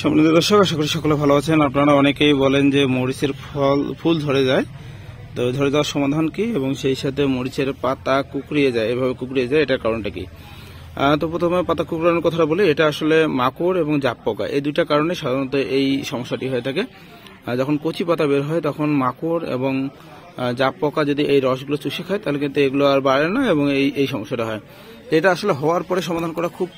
সম্মানিত দর্শক আশা করি সকলে ভালো আছেন আপনারা অনেকেই বলেন যে মরিচের ফল ফুল ধরে যায় তো ধরে যাওয়ার সমাধান কি এবং সেই সাথে মরিচের পাতা কুকড়িয়ে যায় এভাবে কুকড়িয়ে যায় এটার কারণটা কি তো প্রথমে পাতা কুকড়ানোর কথাটা বলি এটা আসলে মাকড় এবং জাপ পোকা এই দুইটা কারণে সাধারণত এই সমস্যাটি হয়ে থাকে যখন কচি পাতা বের হয় তখন মাকড় এবং জাপ পোকা যদি এই রসগুলো চুষে খায় তাহলে কিন্তু এগুলো আর বাড়ে না এবং এই এই সমস্যাটা হয় এটা আসলে হওয়ার পরে সমাধান করা খুব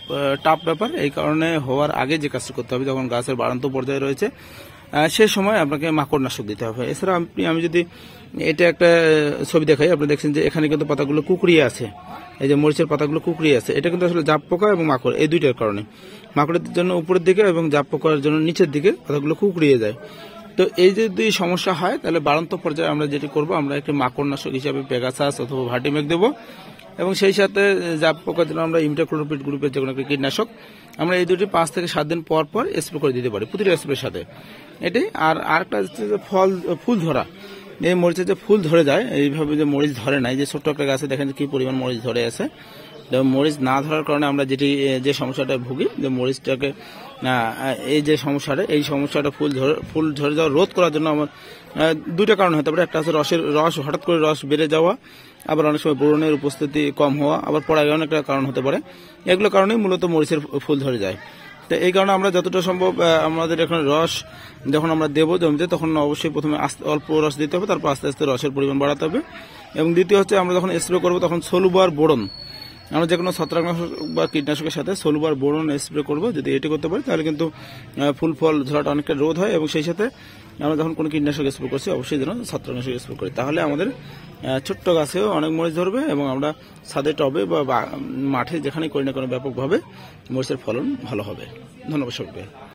টাফ ব্যাপার এই কারণে হওয়ার আগে যে কাজটা করতে হবে যখন গাছের বাড়ান্ত পর্যায়ে রয়েছে সে সময় আপনাকে মাকড় নাশক দিতে হবে এছাড়া আপনি আমি যদি এটা একটা ছবি দেখাই আপনি দেখছেন যে এখানে কিন্তু পাতাগুলো কুকড়িয়ে আছে এই যে মরিচের পাতাগুলো কুকড়িয়ে আছে এটা কিন্তু আসলে জাপ পোকা এবং মাকড় এই দুইটার কারণে মাকড়ের জন্য উপরের দিকে এবং জাপ পোকার জন্য নিচের দিকে পাতাগুলো কুকড়িয়ে যায় তো এই যদি সমস্যা হয় তাহলে বাড়ন্ত পর্যায়ে আমরা যেটি করব আমরা একটি মাকড়নাশক হিসাবে পেগাসাস অথবা ভার্টিমেক দেব এবং সেই সাথে জাপ পোকার জন্য আমরা ইমটাক্লোরোপিড গ্রুপের যে কোনো একটি কীটনাশক আমরা এই দুটি পাঁচ থেকে সাত দিন পর পর স্প্রে করে দিতে পারি প্রতিটি স্প্রের সাথে এটি আর আরেকটা হচ্ছে যে ফল ফুল ধরা এই মরিচে যে ফুল ধরে যায় এইভাবে যে মরিচ ধরে নাই যে ছোট্ট একটা গাছে দেখেন কি পরিমাণ মরিচ ধরে আছে মরিচ না ধরার কারণে আমরা যেটি যে সমস্যাটা ভুগি যে মরিচটাকে এই যে সমস্যাটা এই সমস্যাটা ফুল ধরে ফুল ঝরে যাওয়া রোধ করার জন্য আমার দুইটা কারণ হতে পারে একটা আছে রসের রস হঠাৎ করে রস বেড়ে যাওয়া আবার অনেক সময় বোরনের উপস্থিতি কম হওয়া আবার পরাগায়ন একটা কারণ হতে পারে এগুলো কারণেই মূলত মরিচের ফুল ধরে যায় তো এই কারণে আমরা যতটা সম্ভব আমাদের এখন রস যখন আমরা দেবো জমিতে তখন অবশ্যই প্রথমে আস্তে অল্প রস দিতে হবে তারপর আস্তে আস্তে রসের পরিমাণ বাড়াতে হবে এবং দ্বিতীয় হচ্ছে আমরা যখন স্প্রে করবো তখন সলুবার বোরন আমরা যে কোনো ছত্রাকনাশক বা কীটনাশকের সাথে সোলবার বোরন স্প্রে করব যদি এটি করতে পারি তাহলে কিন্তু ফুল ফল ঝরাটা অনেকটা রোধ হয় এবং সেই সাথে আমরা যখন কোনো কীটনাশক স্প্রে করছি অবশ্যই যেন ছত্রাকনাশক স্প্রে করি তাহলে আমাদের ছোট্ট গাছেও অনেক মরিচ ধরবে এবং আমরা ছাদে টবে বা মাঠে যেখানেই করি না কোনো ব্যাপকভাবে মরিচের ফলন ভালো হবে ধন্যবাদ সবকে